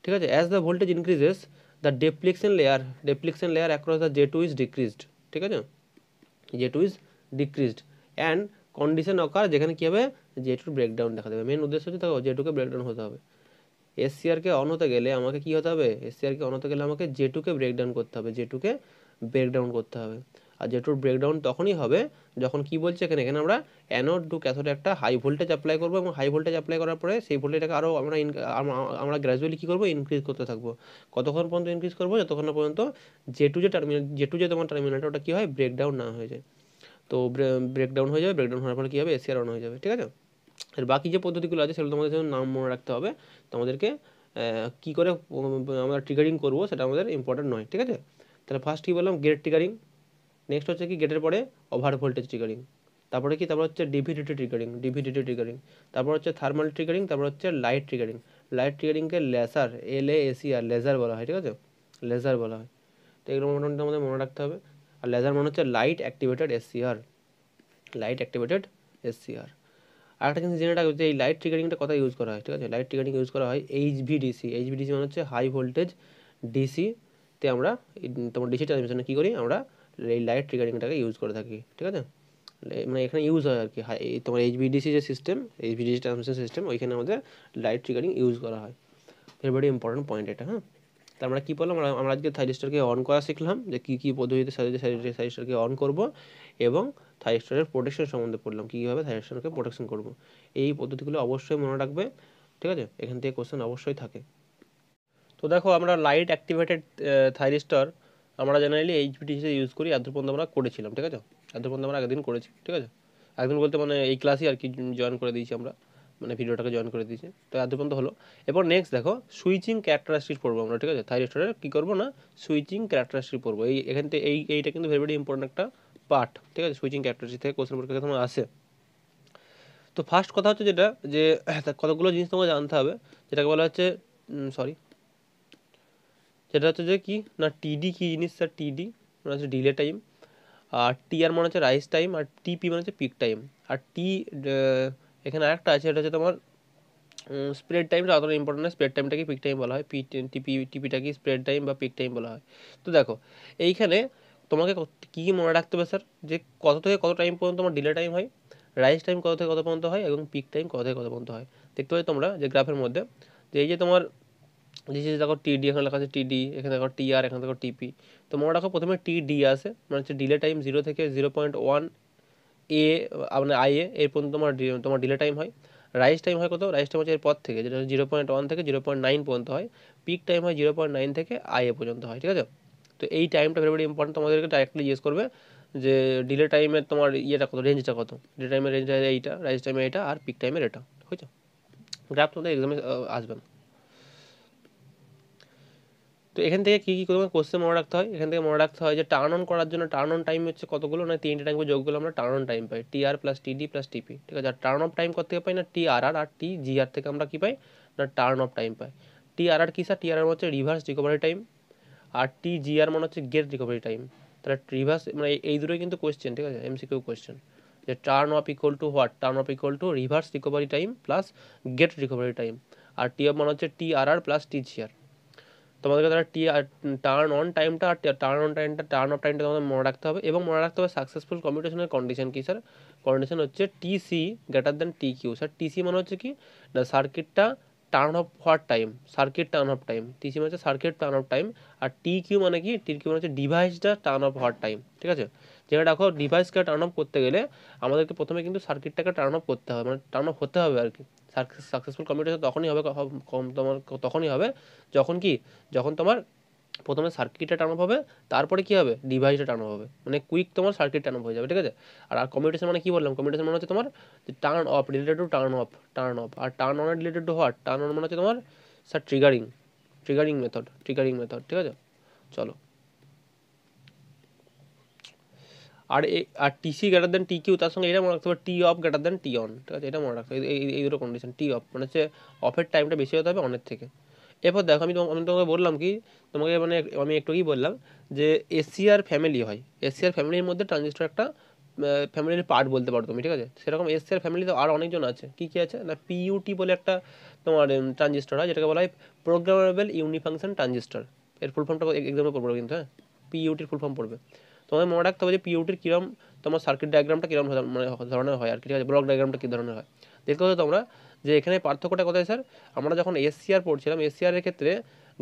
ঠিক আছে as the voltage increases the depletion layer depletion layer across the J two is decreased ঠিক আছে J two is decreased and condition occur যেখানে কী হবে জে টুর ব্রেকডাউন দেখা দেবে মেন উদ্দেশ্য হচ্ছে তাকে জে টুকে ব্রেকডাউন হতে হবে এসসিআরকে অন হতে গেলে আমাকে কী হতে হবে এসসিআরকে অন হতে গেলে আমাকে জে টুকে ব্রেকডাউন করতে হবে জে টুকে ব্রেকডাউন করতে হবে আর যেটুর ব্রেকডাউন তখনই হবে যখন কি বলছে এখানে এখানে আমরা অ্যানোড টু ক্যাথোড একটা হাই ভোল্টেজ অ্যাপ্লাই করবো এবং হাই ভোল্টেজ অ্যাপ্লাই করার পরে সেই ভোল্টেজটাকে আরও আমরা আমরা গ্র্যাজুয়ালি কী করবো ইনক্রিজ করতে থাকবো কতক্ষণ পর্যন্ত ইনক্রিজ করবো যতক্ষণ না পর্যন্ত যে টু যে টার্মিনাল যে টু যে তোমার টার্মিনালটা ওটা কী হয় ব্রেকডাউন না হয়ে যায় তো ব্রেকডাউন হয়ে যাবে ব্রেকডাউন হওয়ার পরে কী হবে আর অন হয়ে যাবে ঠিক আছে আর বাকি যে পদ্ধতিগুলো আছে সেগুলো তোমাদের নাম মনে রাখতে হবে তোমাদেরকে কী করে আমরা ট্রিগারিং করবো সেটা আমাদের ইম্পর্টেন্ট নয় ঠিক আছে তাহলে ফার্স্ট কী বললাম গেট ট্রিগারিং নেক্সট হচ্ছে কি গেটের পরে ওভার ভোল্টেজ ট্রিগারিং তারপরে কি তারপর হচ্ছে ডিভিডিটি ট্রিগারিং ডিভিডিটি ট্রিগারিং তারপর হচ্ছে থার্মাল ট্রিগারিং তারপর হচ্ছে লাইট ট্রিগারিং লাইট ট্রিগারিংকে laser L A SC R laser বলা হয় ঠিক আছে লেজার বলা হয় তো এগুলো মোটামুটি আমাদের মনে রাখতে হবে আর লেজার মনে হচ্ছে light activated SCR light activated SCR আর একটা জিনিস জেনে রাখবে যে এই লাইট ট্রিগারিংটা কথা ইউজ করা হয় ঠিক আছে লাইট ট্রিগারিং ইউজ করা হয় এইচ এইচভিডিসি এইচভিডিসি মানে হচ্ছে হাই ভোল্টেজ ডিসিতে আমরা তোমার ডিসি ট্রান্সমিশনে কী করি আমরা এই লাইট ট্রিগারিংটাকে ইউজ করে থাকি ঠিক আছে মানে এখানে ইউজ হয় আর কি তোমার এইচবিডিসি যে সিস্টেম এইচবিডিসি ট্রান্সমিশন সিস্টেম ওইখানে আমাদের লাইট ট্রিগারিং ইউজ করা হয় ভেরি ইম্পর্টেন্ট পয়েন্ট এটা হ্যাঁ তো আমরা কী বললাম আমরা আমরা আজকে থাইরিস্টারকে অন করা শিখলাম যে কী কী পদ্ধতিতে থাইরিস্টারকে অন করব এবং থাইরিস্টারের প্রোটেকশন সম্বন্ধে পড়লাম কীভাবে থাইরিস্টারকে প্রোটেকশন করব এই পদ্ধতিগুলো অবশ্যই মনে রাখবে ঠিক আছে এখান থেকে কোশ্চেন অবশ্যই থাকে তো দেখো আমরা লাইট অ্যাক্টিভেটেড থাইরিস্টার আমরা জেনারেলি এইচপিটি হিসেবে ইউজ করি এত পর্যন্ত আমরা করেছিলাম ঠিক আছে এত পর্যন্ত আমরা একদিন করেছি ঠিক আছে একদিন বলতে মানে এই ক্লাসই আর কি জয়েন করে দিয়েছি আমরা মানে ভিডিওটাকে জয়েন করে দিয়েছি তো এত পর্যন্ত হলো এরপর নেক্সট দেখো সুইচিং ক্যারেক্টারিস্টিক পড়বো আমরা ঠিক আছে থাইরয়েড কী করবো না সুইচিং ক্যারেক্টারিস্টিক পড়বো এই এখান থেকে এই এইটা কিন্তু ভেরি ভেরি ইম্পর্টেন্ট একটা পার্ট ঠিক আছে সুইচিং ক্যারেক্টারিস্টিক থেকে কোশ্চেন পরীক্ষা তোমার আসে তো ফার্স্ট কথা হচ্ছে যেটা যে (coughs) কতগুলো জিনিস তোমাকে জানতে হবে যেটাকে বলা হচ্ছে সরি সেটা হচ্ছে যে কি না টিডি কী জিনিস স্যার টিডি মানে হচ্ছে ডিলে টাইম আর টি আর মানে হচ্ছে রাইস টাইম আর টিপি মানে হচ্ছে পিক টাইম আর টি এখানে আরেকটা আছে এটা হচ্ছে তোমার স্প্রেড টাইম অতটা ইম্পর্টেন্ট না স্প্রেড টাইমটাকে পিক টাইম বলা হয় পি টিপি টিপিটাকে স্প্রেড টাইম বা পিক টাইম বলা হয় তো দেখো এইখানে তোমাকে কী মনে রাখতে হবে স্যার যে কত থেকে কত টাইম পর্যন্ত তোমার ডিলে টাইম হয় রাইস টাইম কত থেকে কত পর্যন্ত হয় এবং পিক টাইম কত থেকে কত পর্যন্ত হয় দেখতে পাচ্ছ তোমরা যে গ্রাফের মধ্যে যে এই যে তোমার দিস ইজ দেখো টিডি এখানে লেখা আছে টিডি এখানে দেখো টিআর এখানে দেখো টিপি তো মনে রাখো প্রথমে টিডি আসে মানে হচ্ছে ডিলে টাইম জিরো থেকে জিরো পয়েন্ট ওয়ান এ মানে এ এর পর্যন্ত তোমার তোমার ডিলে টাইম হয় রাইস টাইম হয় কত রাইস টাইম হচ্ছে এরপর থেকে যেটা জিরো পয়েন্ট ওয়ান থেকে জিরো পয়েন্ট নাইন পর্যন্ত হয় পিক টাইম হয় জিরো পয়েন্ট নাইন থেকে আই এ পর্যন্ত হয় ঠিক আছে তো এই টাইমটা ভেরি ভেরি ইম্পর্টেন্ট তোমাদেরকে ডাইরেক্টলি ইউজ করবে যে ডিলে টাইমের তোমার ইয়েটা কত রেঞ্জটা কত ডিলে টাইমের রেঞ্জ এইটা রাইস টাইমে এটা আর পিক টাইমের এটা হয়েছে গ্রাফ তোমাদের এক্সামে আসবে না তো এখান থেকে কী কী তোমার কোশ্চেন মনে রাখতে হয় এখান থেকে মনে রাখতে হয় যে টার্ন অন করার জন্য টার্ন অন টাইম হচ্ছে কতগুলো না মানে তিনটে টাইম যোগগুলো আমরা টার্ন অন টাইম পাই T R plus TD plus TP ঠিক আছে আর টার্ন অফ টাইম করতে থেকে পাই না টি আর আর আর টি জি আর থেকে আমরা কী পাই না টার্ন অফ টাইম পাই টি আর মানে আর কী স্যার টি আর আর হচ্ছে রিভার্স রিকভারি টাইম আর টি জি আর মনে হচ্ছে গেট রিকভারি টাইম তাহলে রিভার্স মানে এই দুটোই কিন্তু কোয়েশ্চেন ঠিক আছে এমসিকিউ কোয়েশ্চেন যে turn off equal to what turn off equal to reverse recovery time plus gate recovery time আর টি অফ মনে হচ্ছে টি আর আর প্লাস টি জি আর তোমাদেরকে তারা টি টার্ন অন টাইমটা আর টার্ন অন টাইমটা টার্ন অফ টাইমটা তোমাদের মনে রাখতে হবে এবং মনে রাখতে হবে সাকসেসফুল কম্পিউটেশনের কন্ডিশন কী স্যার কন্ডিশন হচ্ছে TC greater than T Q sir TC মানে হচ্ছে কি না সার্কিটটা টার্ন অফ হওয়ার time circuit turn off time TC মানে হচ্ছে সার্কিট টার্ন অফ টাইম আর টি কিউ মানে কি টি কিউ মানে হচ্ছে ডিভাইসটা টার্ন অফ হওয়ার টাইম ঠিক আছে যেটা দেখো ডিভাইসকে টার্ন অফ করতে গেলে আমাদেরকে প্রথমে কিন্তু সার্কিটটাকে টার্ন অফ করতে হবে মানে টার্ন অফ হতে হবে আর কি সাকসেসফুল কম্পিউটেশন তখনই হবে তোমার তখনই হবে যখন কি যখন তোমার প্রথমে সার্কিটটা টার্ন অফ হবে তারপরে কী হবে ডিভাইসটা টার্ন অফ হবে মানে কুইক তোমার সার্কিট টার্ন অফ হয়ে যাবে ঠিক আছে আর আর কমিউনিকেশন মানে কী বললাম কমিউনিকেশন মানে হচ্ছে তোমার turn off related to turn off turn off আর turn on related to hot turn on মানে হচ্ছে তোমার sir triggering triggering method triggering method ঠিক আছে চলো আর আর TC greater than T Q তার সঙ্গে এটা মনে রাখতে হবে T off greater than T on ঠিক আছে এটা মনে রাখতে হবে এই দুটো কন্ডিশন টি অফ মানে হচ্ছে অফের টাইমটা বেশি হতে হবে অনের থেকে এরপর দেখো আমি আমি তোমাকে বললাম কি তোমাকে মানে আমি একটু কি বললাম যে এসিআর ফ্যামিলি হয় এসিআর ফ্যামিলির মধ্যে ট্রানজিস্টর একটা ফ্যামিলির পার্ট বলতে পারো তুমি ঠিক আছে সেরকম এসিআর ফ্যামিলি তো আর অনেকজন আছে কী কী আছে না পিইউটি বলে একটা তোমার ট্রানজিস্টর হয় যেটাকে বলা হয় প্রোগ্রামেবল ইউনিফাংশন ট্রানজিস্টর এর ফুল ফর্মটা এক্সামে পড়বে কিন্তু হ্যাঁ পিইউটির ফুল ফর্ম পড়বে তোমাদের মনে রাখতে হবে যে পিওটির কিরম তোমার সার্কিট ডায়াগ্রামটা কিরম মানে ধরনের হয় আর কি ঠিক আছে ব্লক ডায়াগ্রামটা কী ধরনের হয় দেখতে হবে তোমরা যে এখানে পার্থক্যটা কোথায় স্যার আমরা যখন এসসিআর পড়ছিলাম এসসিআরের ক্ষেত্রে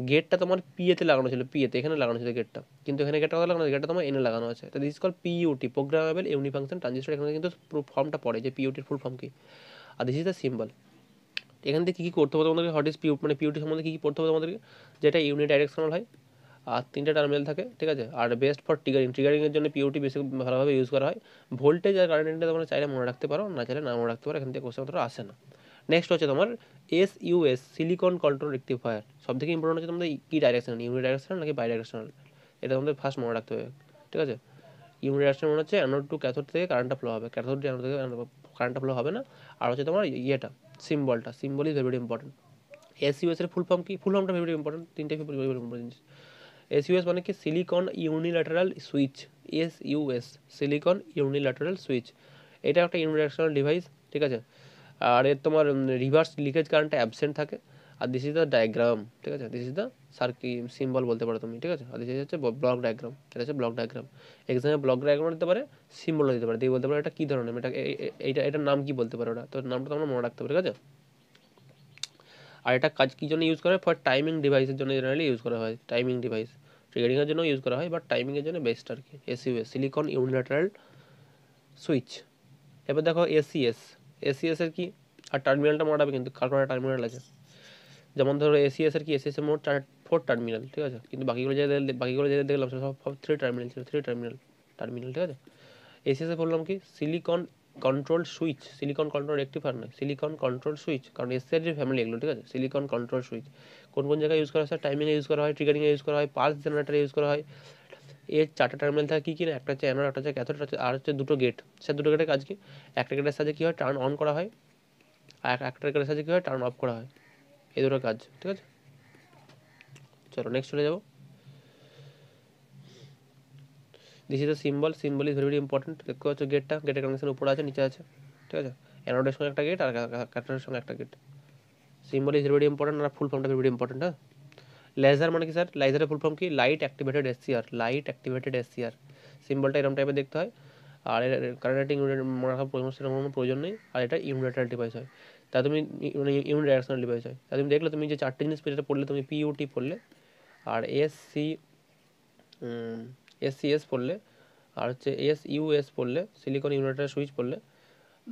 গেটটা তোমার পিএতে লাগানো ছিল পিএতে এখানে লাগানো ছিল গেটটা কিন্তু এখানে গেটটা কোথায় লাগানো গেটটা তোমার এনে লাগানো আছে তো this is call PUT programmable function transistor এখানে কিন্তু ফর্মটা পড়ে যে পিউটির ফুল ফর্ম কি আর দিস ইজ দ্য সিম্বল এখান থেকে কী কী করতে হবে তোমাদেরকে হট ইস পিউ মানে পিউটি সম্বন্ধে কী কী পড়তে হবে তোমাদেরকে যেটা ইউনিট ডাইরেকশনাল হয় আর তিনটে টার্মিনাল থাকে ঠিক আছে আর বেস্ট ফর টিগারিং টিগারিংয়ের জন্য পিওটি বেশি ভালোভাবে ইউজ করা হয় ভোল্টেজ আর কারেন্টটা তোমরা চাইলে মনে রাখতে পারো না চাইলে না মনে রাখতে পারো এখান থেকে কোশ্চেন তোমরা আসে না নেক্সট হচ্ছে তোমার S US silicon control rectifier সব থেকে ইম্পর্টেন্ট হচ্ছে তোমাদের কি ডাইরেকশনাল ইউনি ডাইরেকশনাল নাকি বাই ডাইরেকশনাল এটা তোমাদের ফার্স্ট মনে রাখতে হবে ঠিক আছে ইউনি ডাইরেকশন মনে হচ্ছে অ্যানোড টু ক্যাথোড থেকে কারেন্টটা ফ্লো হবে ক্যাথোড টু অ্যানোড থেকে কারেন্টটা ফ্লো হবে না আর হচ্ছে তোমার ইয়েটা সিম্বলটা symbol is very important S ইউএসের ফুল ফর্ম কি ফুল ফর্মটা ভেরি ইম্পর্টেন্ট তিনটে ভেরি ইম্পর্টেন্ট এসইউএস মানে কি silicon unilateral switch S US silicon unilateral switch এটা একটা ইউনিডাইরেকশনাল ডিভাইস ঠিক আছে আর এর তোমার রিভার্স লিকেজ কারেন্টটা অ্যাবসেন্ট থাকে আর দিস ইজ দ্য ডায়াগ্রাম ঠিক আছে this is the circuit symbol বলতে পারো তুমি ঠিক আছে আর দিস ইজ হচ্ছে ব্লক ডায়াগ্রাম এটা হচ্ছে ব্লক ডায়াগ্রাম এক্সামে ব্লক ডায়াগ্রাম দিতে পারে সিম্বলও দিতে পারে দিয়ে বলতে পারো এটা কী ধরনের এটা এইটা এটার নাম কী বলতে পারো ওটা তো নামটা তোমরা মনে রাখতে পারো ঠিক আছে আর এটা কাজ কী জন্য ইউজ করে ফর টাইমিং ডিভাইসের জন্য জেনারেলি ইউজ করা হয় টাইমিং ডিভাইস ট্রিগারিংয়ের জন্য ইউজ করা হয় বাট টাইমিংয়ের জন্য বেস্ট আর কি এসইউএস সিলিকন ইউনিলেটারাল সুইচ এবার দেখো এসিএস এসিএসের কি আর টার্মিনালটা মনে হবে কিন্তু কার টার্মিনাল আছে যেমন ধরো এসিএসের কি এসিএসের মোট চার ফোর টার্মিনাল ঠিক আছে কিন্তু বাকিগুলো যে বাকিগুলো যে দেখলাম সব three terminal three terminal terminal টার্মিনাল ঠিক আছে এসিএসে বললাম কি silicon control switch silicon control rectifier নয় সিলিকন কন্ট্রোল সুইচ কারণ এসের যে ফ্যামিলি এগুলো ঠিক আছে সিলিকন কন্ট্রোল সুইচ কোন কোন জায়গায় ইউজ করা হয় টাইমিংয়ে ইউজ করা হয় ট্রিগারিংয়ে ইউজ করা হয় পালস জেনারেটারে ইউজ করা হয় এর চারটা টার্মিনাল থাকে কী কী না একটা হচ্ছে অ্যানোড একটা হচ্ছে ক্যাথোড আর হচ্ছে দুটো গেট সে দুটো গেটের কাজ কি একটা গেটের সাহায্যে কী হয় টার্ন অন করা হয় আর একটা গেটের সাহায্যে কী হয় টার্ন অফ করা হয় এই দুটো কাজ ঠিক আছে চলো নেক্সট চলে যাবো this is a symbol symbol is very very important দেখতে পাচ্ছ গেটটা গেটের কানেকশন উপরে আছে নিচে আছে ঠিক আছে অ্যানোডের সঙ্গে একটা গেট আর কাটারের সঙ্গে একটা gate symbol is very very important আর ফুল ফর্মটা ভেরি ভেরি ইম্পর্টেন্ট হ্যাঁ লেজার মানে কি স্যার লেজারের ফুল ফর্ম কি light activated SCR light activated SCR সিম্বলটা এরকম টাইপের দেখতে হয় আর এর কারেন্ট ইউনিট রাখার সেরকম কোনো প্রয়োজন নেই আর এটা ইউনিটার ডিভাইস হয় তা তুমি মানে ইউনিট ডাইরেকশনাল ডিভাইস হয় তা তুমি দেখলে তুমি যে চারটে জিনিস যেটা পড়লে তুমি পিইউটি পড়লে আর এস সি এসসিএস পড়লে আর হচ্ছে এস ইউএস পড়লে সিলিকন ইউনাইটেড সুইচ পড়লে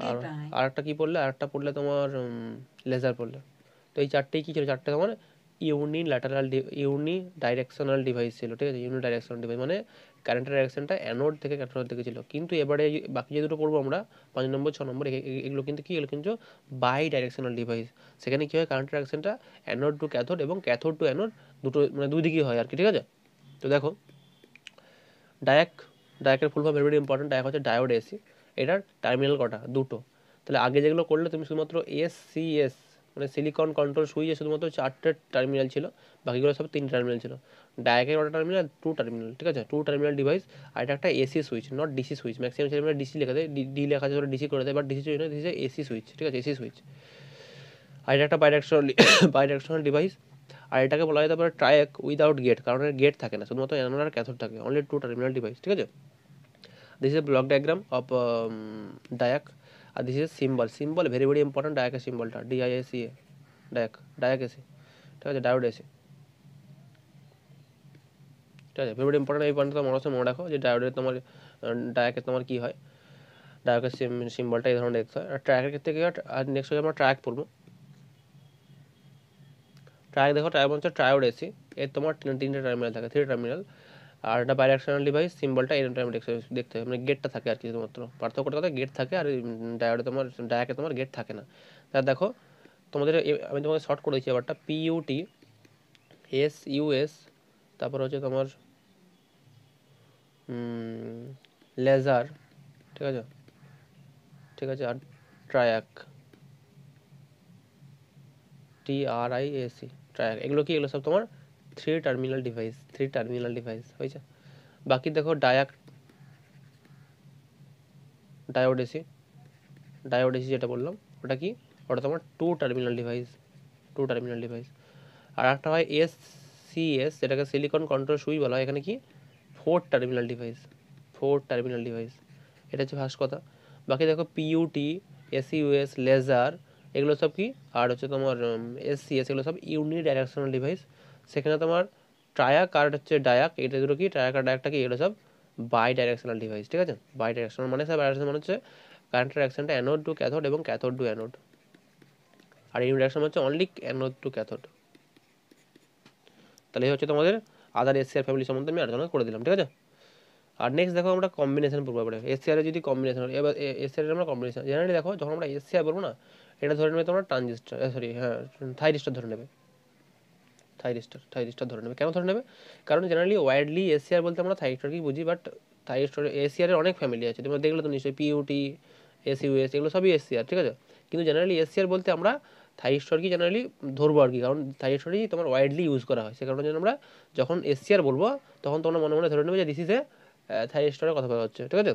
আর আর একটা কী পড়লে আর একটা পড়লে তোমার লেজার পড়লে তো এই চারটেই কী ছিল চারটে তোমার unilateral unidirectional device ছিল ঠিক আছে ইউনি ডাইরেকশনাল ডিভাইস মানে কারেন্টের ডাইরেকশনটা অ্যানোড থেকে ক্যাথোড থেকে ছিল কিন্তু এবারে বাকি যে দুটো করবো আমরা পাঁচ নম্বর ছ নম্বর এগুলো কিন্তু কী এগুলো কিন্তু বাই ডাইরেকশনাল ডিভাইস সেখানে কী হয় কারেন্টের ডাইরেকশনটা অ্যানোড টু ক্যাথোড এবং ক্যাথোড টু অ্যানোড দুটো মানে দুই দিকেই হয় আর কি ঠিক আছে তো দেখো ডায়াক ডায়াকের full form very important DIAC হচ্ছে ডায়োড এসি এটার টার্মিনাল কটা দুটো তাহলে আগে যেগুলো করলে তুমি শুধুমাত্র এস সি এস মানে সিলিকন কন্ট্রোল সুইচে শুধুমাত্র চারটে টার্মিনাল ছিল বাকিগুলো সব তিন টার্মিনাল ছিল ডায়াকের কটা টার্মিনাল টু টার্মিনাল ঠিক আছে টু টার্মিনাল ডিভাইস আর এটা একটা AC switch not DC switch maximum ছেলে ডিসি লেখা দেয় ডি লেখা যায় ডিসি করে দেয় বাট ডিসি সুইচ না ডিসি এসি সুইচ ঠিক আছে এসি সুইচ আর এটা একটা বাইরেকশনাল বাইরেকশনাল ডিভাইস আর এটাকে বলা যেতে পারে ট্রায়াক উইদাউট গেট কারণ এর গেট থাকে না শুধুমাত্র অ্যানোড আর ক্যাথোড থাকে অনলি টু টার্মিনাল ডিভাইস ঠিক আছে this is a block diagram of DIAC আর this is symbol symbol very very important ডায়াকের সিম্বলটা ডায়াকা ডায়াক ডায়াক এসে ঠিক আছে ডায়োড এসে এটা খুব ভেরি ইম্পর্ট্যান্ট আই বান্দা তো মনসা মনে রাখো যে ডায়োডে তোমার ডায়াকে তোমার কি হয় ডায়াকের সিম্বলটা এই ধরুন দেখো আর ট্রায়াক করতে গিয়ে আর নেক্সট হয়ে আমরা ট্রায়াক পড়ব ট্রাক দেখো ট্রায়াক হচ্ছে ট্রায়োড এসি এর তোমার তিনটে টার্মিনাল থাকে থ্রি টার্মিনাল আর একটা বাইরেকশনাল ডিভাইস সিম্বলটা এরম টাইম দেখতে হবে মানে গেটটা থাকে আর কি শুধুমাত্র পার্থক্য কথা গেট থাকে আর ডায়োডে তোমার ডায়াকে তোমার গেট থাকে না তা দেখো তোমাদের আমি তোমাকে শর্ট করে দিচ্ছি এবারটা পিইউটি এস ইউএস তারপর হচ্ছে তোমার লেজার ঠিক আছে ঠিক আছে আর TRIAC 3 r i a c TRIAC এগুলা কি এগুলা সব তোমার three terminal device three terminal device হইছে বাকি দেখো ডায়াক ডায়োডিসি ডায়োডিসি এটা বললাম ওটা কি ওটা তোমার two terminal device two terminal device আর এটা হয় এস সি এস এটাকে সিলিকন কন্ট্রোল সুই বল아요 এখানে কি four terminal device four terminal device এটা છે ખાસ কথা বাকি দেখো P U T S C U S laser এগুলো সব কি আর হচ্ছে তোমার এসসিএস এগুলো সব ইউনি ডাইরেকশনাল ডিভাইস সেখানে তোমার ট্রায়াক আর হচ্ছে ডায়াক এটা দুটো কি ট্রায়াক আর ডায়াকটা কি এগুলো সব বাই ডাইরেকশনাল ডিভাইস ঠিক আছে বাই ডাইরেকশনাল মানে সব ডাইরেকশন মানে হচ্ছে কারেন্টের অ্যাকশনটা অ্যানোড টু ক্যাথোড এবং ক্যাথোড টু অ্যানোড আর ইউনি মানে ডাইরেকশন হচ্ছে অনলি অ্যানোড টু ক্যাথোড তাহলে হচ্ছে তোমাদের আদার এসসিআর ফ্যামিলি সম্বন্ধে আমি আলোচনা করে দিলাম ঠিক আছে আর নেক্সট দেখো আমরা কম্বিনেশন পড়বো এবারে এসসিআরে যদি কম্বিনেশন এবার এসসিআরের আমরা কম্বিনেশন জেনারেলি দেখো যখন আমরা এসসিআর বলবো না এটা ধরে নেবে তোমার ট্রানজিস্টার সরি হ্যাঁ থাইরিস্টার ধরে নেবে থাইরিস্টার থাইরিস্টার ধরে নেবে কেন ধরে নেবে কারণ জেনারেলি ওয়াইডলি এসিআর বলতে আমরা থাইরিস্টারকেই বুঝি বাট থাইরিস্টার এসিআরের অনেক ফ্যামিলি আছে তোমরা দেখলে তো নিশ্চয়ই পিইউটি এসইউএস এগুলো সবই এসিআর ঠিক আছে কিন্তু জেনারেলি এসিআর বলতে আমরা থাইরিস্টরকে জেনারেলি ধরবো আর কি কারণ থাইরিস্টরই তোমার ওয়াইডলি ইউজ করা হয় সে কারণে যেন আমরা যখন এসিআর বলবো তখন তোমরা মনে মনে ধরে নেবে যে দিস ইজ এ থাইরিস্টরের কথা বলা হচ্ছে ঠিক আছে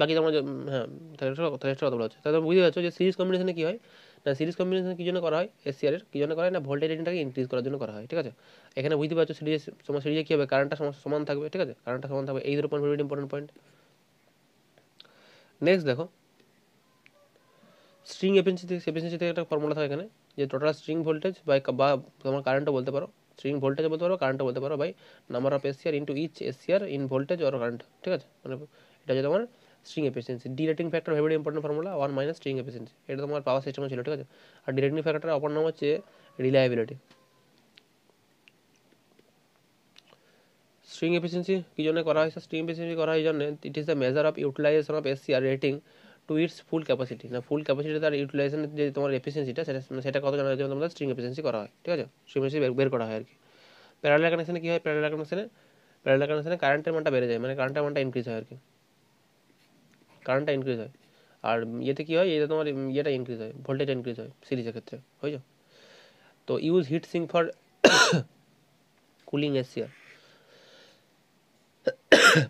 বাকি হ্যাঁ, তোমরা হ্যাঁ থার্টিস্টার কথা বলা হচ্ছে তাহলে বুঝতে পারছো যে সিরিজ কম্বিনেশনে কী হয় না সিরিজ কম্বিনেশন কী জন্য করা হয় এসসিআরের কী জন্য করা হয় না ভোল্টেজ রেটিংটাকে ইনক্রিজ করার জন্য করা হয় ঠিক আছে এখানে বুঝতে পারছো সিরিজে তোমার সিরিজে কী হবে কারেন্টটা সমান থাকবে ঠিক আছে কারেন্টটা সমান থাকবে এই দুটো পয়েন্ট ইম্পর্টেন্ট পয়েন্ট নেক্সট দেখো স্ট্রিং এফেন্সি থেকে এফিসিয়েন্সি থেকে একটা ফর্মুলা থাকে এখানে যে টোটাল স্ট্রিং ভোল্টেজ বাই বা তোমার কারেন্টও বলতে পারো স্ট্রিং ভোল্টেজ বলতে পারো কারেন্টও বলতে পারো by number of SCR into each SCR in voltage or current ঠিক আছে মানে এটা যে তোমার string efficiency derating factor very important formula one minus string efficiency এটা তোমার পাওয়ার সিস্টেমে ছিল ঠিক আছে আর ডিরেক্টিং ফ্যাক্টর অপর নাম হচ্ছে রিলায়েবিলিটি স্ট্রিং এফিসিয়েন্সি কি জন্য করা হয় স্ট্রিং এফিসিয়েন্সি করা হয় জন্য it is the measure of utilization of SCR rating to its full capacity না ফুল ক্যাপাসিটি তার ইউটিলাইজেশন যে তোমার এফিসিয়েন্সিটা সেটা সেটা কত জানা যায় তোমাদের স্ট্রিং এফিসিয়েন্সি করা হয় ঠিক আছে স্ট্রিং এফিসিয়েন্সি বের করা হয় আর কি প্যারালাল কানেকশনে কী হয় প্যারালাল কানেকশনে প্যারালাল কানেকশনে কারেন্টের মানটা বেড়ে যায় মানে কারেন্টের মানটা ইনক্রিজ হয় আর কি কারেন্টটা ইনক্রিজ হয় আর ইয়েতে কী হয় এটা তোমার ইয়েটা ইনক্রিজ হয় ভোল্টেজ ইনক্রিজ হয় সিরিজের ক্ষেত্রে বুঝছো তো use heat sink for cooling SCR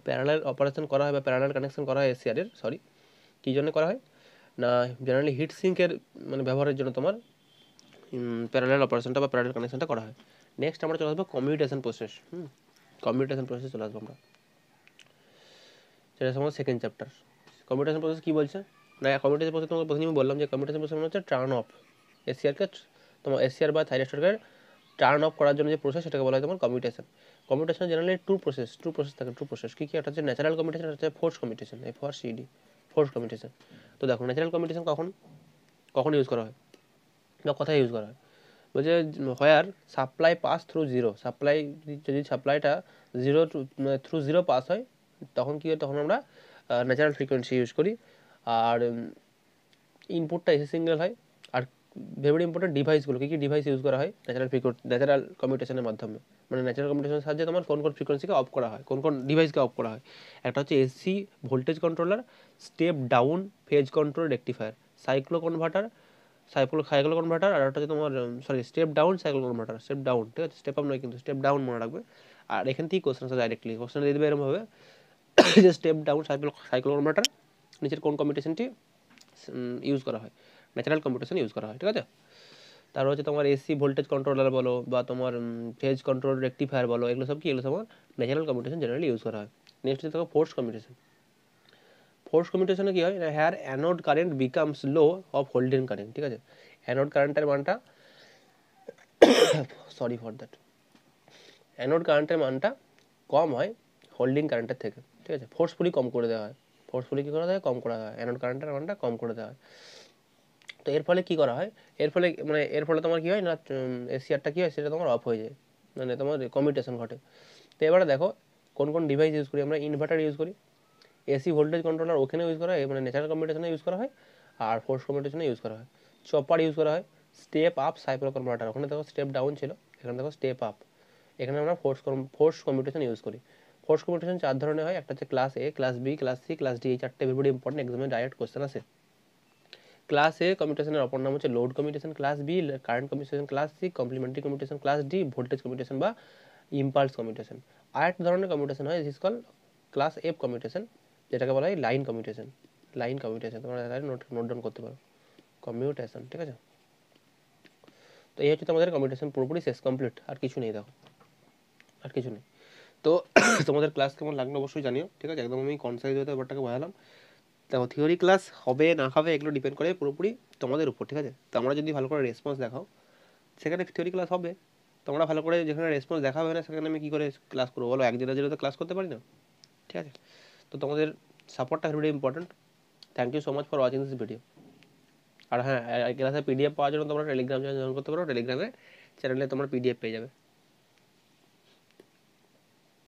parallel operation করা হয় বা প্যারালাল কানেকশন করা হয় এসিয়ারের সরি কী জন্য করা হয় না জেনারেলি হিট সিঙ্কের মানে ব্যবহারের জন্য তোমার প্যারালাল অপারেশনটা বা প্যারালাল কানেকশনটা করা হয় নেক্সট আমরা চলে আসবো commutation process hmm commutation process চলে আসবো আমরা সেটা সময় সেকেন্ড চ্যাপ্টার কম্পিউটেশন প্রসেস কী বলছে না কম্পিউটেশন প্রসেস তোমাকে প্রথমে বললাম যে কম্পিউটেশন প্রসেস মানে হচ্ছে টার্ন অফ এসিআরকে তোমার এসিআর বা থাইরয়েড টার্ন অফ করার জন্য যে প্রসেস সেটাকে বলা হয় তোমার computation computation generally two process two process থাকে টু প্রসেস কী কী একটা হচ্ছে ন্যাচারাল কম্পিউটেশন হচ্ছে force computation F R CD force computation তো দেখো ন্যাচারাল কম্পিটিশন কখন কখন ইউজ করা হয় বা কোথায় ইউজ করা হয় বলছে where supply pass through zero supply যদি সাপ্লাইটা জিরো থ্রু জিরো পাস হয় তখন কী হয় তখন আমরা ন্যাচারাল ফ্রিকোয়েন্সি ইউজ করি আর ইনপুটটা এসে সিঙ্গেল হয় আর ভেরি ইম্পর্টেন্ট ডিভাইসগুলো কী কী ডিভাইস ইউজ করা হয় ন্যাচারাল ফ্রিকো ন্যাচারাল কমিউটেশনের মাধ্যমে মানে ন্যাচারাল কমিউটেশনের সাহায্যে তোমার কোন কোন ফ্রিকোয়েন্সিকে অফ করা হয় কোন কোন ডিভাইসকে অফ করা হয় একটা হচ্ছে AC voltage controller step down phase control rectifier cyclo converter cyclo cyclo converter আর একটা হচ্ছে তোমার sorry step down cyclo converter step down ঠিক আছে স্টেপ আপ নয় কিন্তু স্টেপ ডাউন মনে রাখবে আর এখান থেকেই কোশ্চেন আসে ডাইরেক্টলি কোশ্চেন দিয়ে দেবে এরকমভাবে ᱡᱮᱥᱴ ᱥᱴᱮᱯ ଡାଉନ୍ সাইᱠ্লোমিটার 니চের কোন কম্বিনেশন টি ইউজ করা হয় ন্যাচারাল কম্বিনেশন ইউজ করা হয় ঠিক আছে তারও যে তোমার এসি ভোল্টেজ কন্ট্রোলার বলো বা তোমার ফেজ কন্ট্রোল রেকটিফায়ার বলো এগুলো সবকি এগুলো সব ন্যাচারাল কম্বিনেশন জেনারেলি ইউজ করা হয় নেক্সট যেটা ফোর্স কম্বিনেশন ফোর্স কম্বিনেশন কি হয় here anode current becomes low of holding current ঠিক আছে অ্যানোড কারেন্টের মানটা সরি ফর দ্যাট অ্যানোড কারেন্টের মানটা কম হয় হোল্ডিং কারেন্ট থেকে ঠিক আছে ফোর্সফুলি কম করে দেওয়া হয় ফোর্সফুলি কী করা হয় কম করা হয় অ্যানোড কারেন্টের মানটা কম করে দেওয়া হয় তো এর ফলে কী করা হয় এর ফলে মানে এর ফলে তোমার কী হয় না এসিআরটা কী হয় সেটা তোমার অফ হয়ে যায় মানে তোমার কমিউটেশন ঘটে তো এবারে দেখো কোন কোন ডিভাইস ইউজ করি আমরা ইনভার্টার ইউজ করি এসি ভোল্টেজ কন্ট্রোলার ওখানে ইউজ করা হয় মানে ন্যাচারাল কম্পিউটেশনে ইউজ করা হয় আর ফোর্স কম্পিউটেশনে ইউজ করা হয় চপার ইউজ করা হয় স্টেপ আপ সাইফার কনভার্টার ওখানে দেখো স্টেপ ডাউন ছিল এখানে দেখো স্টেপ আপ এখানে আমরা ফোর্স ফোর্স কম্পিউটেশন ইউজ করি ফোর্স কম্পিটিশন চার ধরনের হয় একটা হচ্ছে class A class B class C class D এই চারটে ভেরি ইম্পর্টেন্ট এক্সামে ডাইরেক্ট কোশ্চেন আছে ক্লাস এ কম্পিউটেশনের অপর নাম হচ্ছে load computation class B current computation class C complementary computation class D voltage computation বা ইম্পালস কম্পিউটেশন আর এক ধরনের কম্পিউটেশন হয় is call class F computation যেটাকে বলা হয় লাইন কম্পিউটেশন লাইন কম্পিউটেশন তোমরা নোট নোট ডাউন করতে পারো কম্পিউটেশন ঠিক আছে তো এই হচ্ছে তোমাদের কম্পিউটেশন পুরোপুরি শেষ কমপ্লিট আর কিছু নেই দেখো আর কিছু নেই তো (coughs) তোমাদের ক্লাস কেমন লাগলো অবশ্যই জানিও ঠিক আছে একদম আমি কনসাইজ হতে ব্যাপারটাকে বোঝালাম দেখো থিওরি ক্লাস হবে না হবে এগুলো ডিপেন্ড করে পুরোপুরি তোমাদের উপর ঠিক আছে তোমরা যদি ভালো করে রেসপন্স দেখাও সেখানে থিওরি ক্লাস হবে তোমরা ভালো করে যেখানে রেসপন্স দেখাবে না সেখানে আমি কী করে ক্লাস করবো বলো একদিনে যেটা তো ক্লাস করতে পারি না ঠিক আছে তো তোমাদের সাপোর্টটা very important thank you so much for watching this video আর হ্যাঁ ক্লাসে পিডিএফ পাওয়ার জন্য তোমরা টেলিগ্রাম চ্যানেল জয়েন করতে পারো টেলিগ্রামে চ্যানেলে তোমরা পিডিএফ পেয়ে যাবে